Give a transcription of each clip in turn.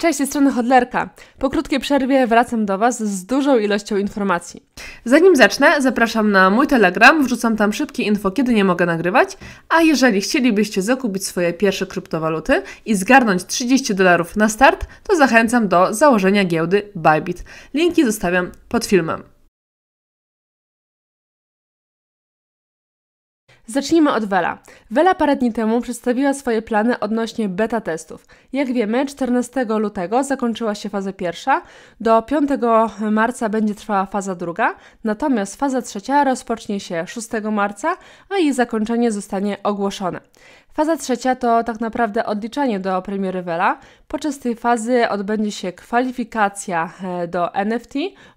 Cześć, z tej strony Hodlerka. Po krótkiej przerwie wracam do Was z dużą ilością informacji. Zanim zacznę, zapraszam na mój Telegram, wrzucam tam szybkie info, kiedy nie mogę nagrywać, a jeżeli chcielibyście zakupić swoje pierwsze kryptowaluty i zgarnąć 30 dolarów na start, to zachęcam do założenia giełdy Bybit. Linki zostawiam pod filmem. Zacznijmy od Wela. Wela parę dni temu przedstawiła swoje plany odnośnie beta testów. Jak wiemy, 14 lutego zakończyła się faza pierwsza, do 5 marca będzie trwała faza druga, natomiast faza trzecia rozpocznie się 6 marca, a jej zakończenie zostanie ogłoszone. Faza trzecia to tak naprawdę odliczanie do premiery Wela. Podczas tej fazy odbędzie się kwalifikacja e, do NFT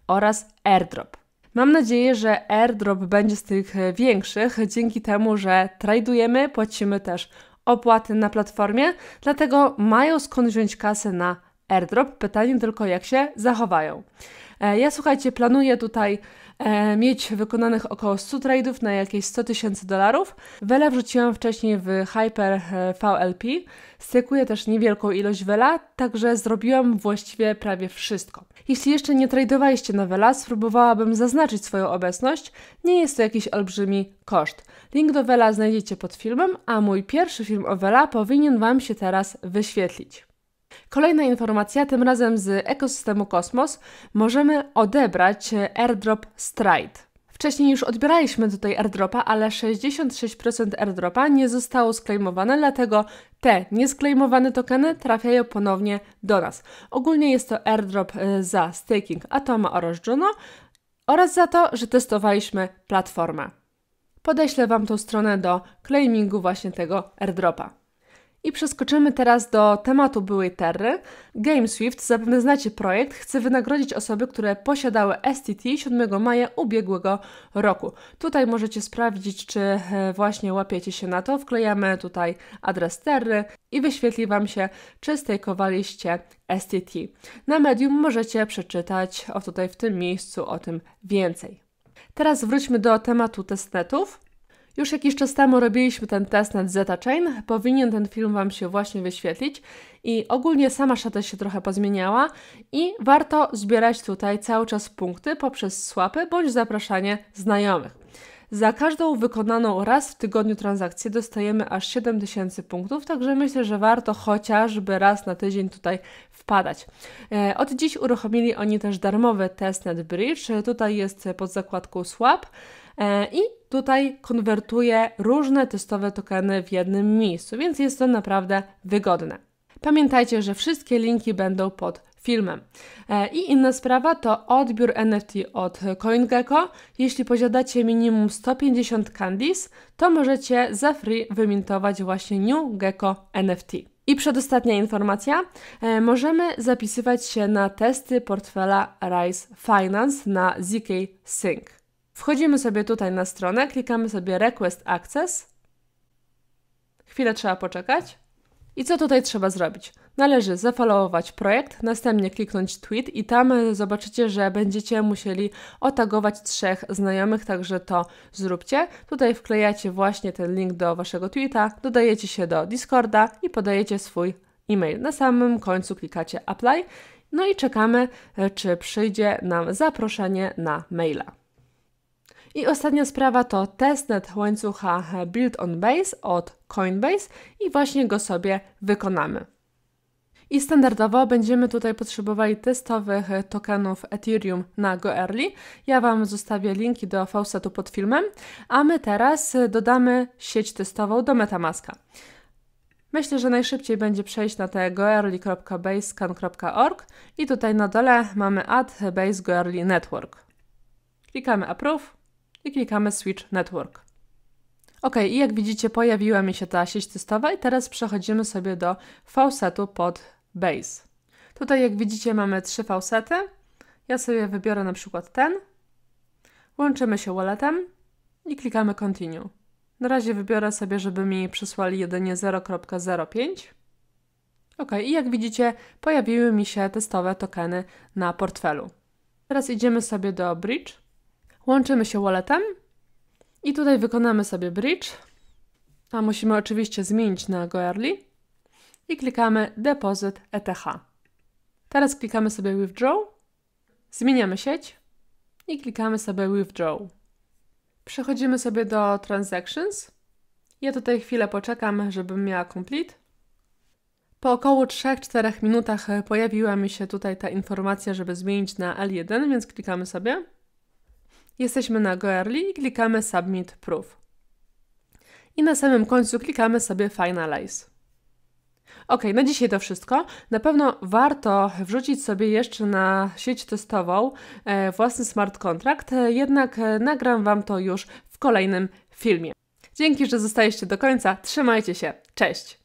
oraz airdrop. Mam nadzieję, że airdrop będzie z tych e, większych, dzięki temu, że tradujemy, płacimy też opłaty na platformie, dlatego mają skąd wziąć kasę na airdrop. Pytanie tylko, jak się zachowają. E, ja słuchajcie, planuję tutaj E, mieć wykonanych około 100 tradeów na jakieś 100 tysięcy dolarów. Wela wrzuciłam wcześniej w Hyper e, VLP. Stykuję też niewielką ilość Wela, także zrobiłam właściwie prawie wszystko. Jeśli jeszcze nie tradowaliście na Wela, spróbowałabym zaznaczyć swoją obecność. Nie jest to jakiś olbrzymi koszt. Link do Wela znajdziecie pod filmem, a mój pierwszy film o Wela powinien Wam się teraz wyświetlić. Kolejna informacja, tym razem z ekosystemu Kosmos, możemy odebrać e, airdrop Stride. Wcześniej już odbieraliśmy tutaj airdropa, ale 66% airdropa nie zostało sklejmowane, dlatego te niesklejmowane tokeny trafiają ponownie do nas. Ogólnie jest to airdrop e, za staking Atoma oraz Juno oraz za to, że testowaliśmy platformę. Podeślę Wam tą stronę do claimingu właśnie tego airdropa. I przeskoczymy teraz do tematu byłej Terry. GameSwift, zapewne znacie projekt, chce wynagrodzić osoby, które posiadały STT 7 maja ubiegłego roku. Tutaj możecie sprawdzić, czy e, właśnie łapiecie się na to. Wklejamy tutaj adres Terry i wyświetli Wam się, czy stejkowaliście STT. Na Medium możecie przeczytać o tutaj w tym miejscu o tym więcej. Teraz wróćmy do tematu testnetów. Już jakiś czas temu robiliśmy ten test nad Zeta Chain, powinien ten film Wam się właśnie wyświetlić i ogólnie sama szata się trochę pozmieniała i warto zbierać tutaj cały czas punkty poprzez słapy bądź zapraszanie znajomych. Za każdą wykonaną raz w tygodniu transakcję dostajemy aż 7000 punktów, także myślę, że warto chociażby raz na tydzień tutaj wpadać. E, od dziś uruchomili oni też darmowy testnet bridge, tutaj jest pod zakładką swap. E, i tutaj konwertuje różne testowe tokeny w jednym miejscu, więc jest to naprawdę wygodne. Pamiętajcie, że wszystkie linki będą pod filmem. E, I inna sprawa to odbiór NFT od CoinGecko. Jeśli posiadacie minimum 150 candies, to możecie za free wymintować właśnie New Gecko NFT. I przedostatnia informacja. E, możemy zapisywać się na testy portfela Rise Finance na ZK Sync. Wchodzimy sobie tutaj na stronę, klikamy sobie Request Access. Chwilę trzeba poczekać. I co tutaj trzeba zrobić? Należy zafollowować projekt, następnie kliknąć tweet i tam zobaczycie, że będziecie musieli otagować trzech znajomych, także to zróbcie. Tutaj wklejacie właśnie ten link do waszego tweeta, dodajecie się do Discorda i podajecie swój e-mail. Na samym końcu klikacie apply, no i czekamy, e, czy przyjdzie nam zaproszenie na maila. I ostatnia sprawa to testnet łańcucha Build on Base od Coinbase i właśnie go sobie wykonamy. I standardowo będziemy tutaj potrzebowali testowych tokenów Ethereum na GoEarly. Ja Wam zostawię linki do faucetu pod filmem, a my teraz dodamy sieć testową do Metamaska. Myślę, że najszybciej będzie przejść na te goerli.basecan.org i tutaj na dole mamy Add Base Goerli Network. Klikamy Approve i klikamy Switch Network. Ok, i jak widzicie pojawiła mi się ta sieć testowa i teraz przechodzimy sobie do fałsetu pod Base. Tutaj jak widzicie mamy trzy fałsety. Ja sobie wybiorę na przykład ten. Łączymy się walletem i klikamy Continue. Na razie wybiorę sobie, żeby mi przysłali jedynie 0.05. Ok, i jak widzicie pojawiły mi się testowe tokeny na portfelu. Teraz idziemy sobie do Bridge Łączymy się walletem i tutaj wykonamy sobie bridge, a musimy oczywiście zmienić na Goerli i klikamy Deposit ETH. Teraz klikamy sobie Withdraw, zmieniamy sieć i klikamy sobie Withdraw. Przechodzimy sobie do Transactions. Ja tutaj chwilę poczekam, żebym miała Complete. Po około 3-4 minutach pojawiła mi się tutaj ta informacja, żeby zmienić na L1, więc klikamy sobie. Jesteśmy na Goerli i klikamy Submit Proof. I na samym końcu klikamy sobie Finalize. Ok, na dzisiaj to wszystko. Na pewno warto wrzucić sobie jeszcze na sieć testową e, własny smart contract, e, jednak e, nagram Wam to już w kolejnym filmie. Dzięki, że zostaliście do końca. Trzymajcie się. Cześć!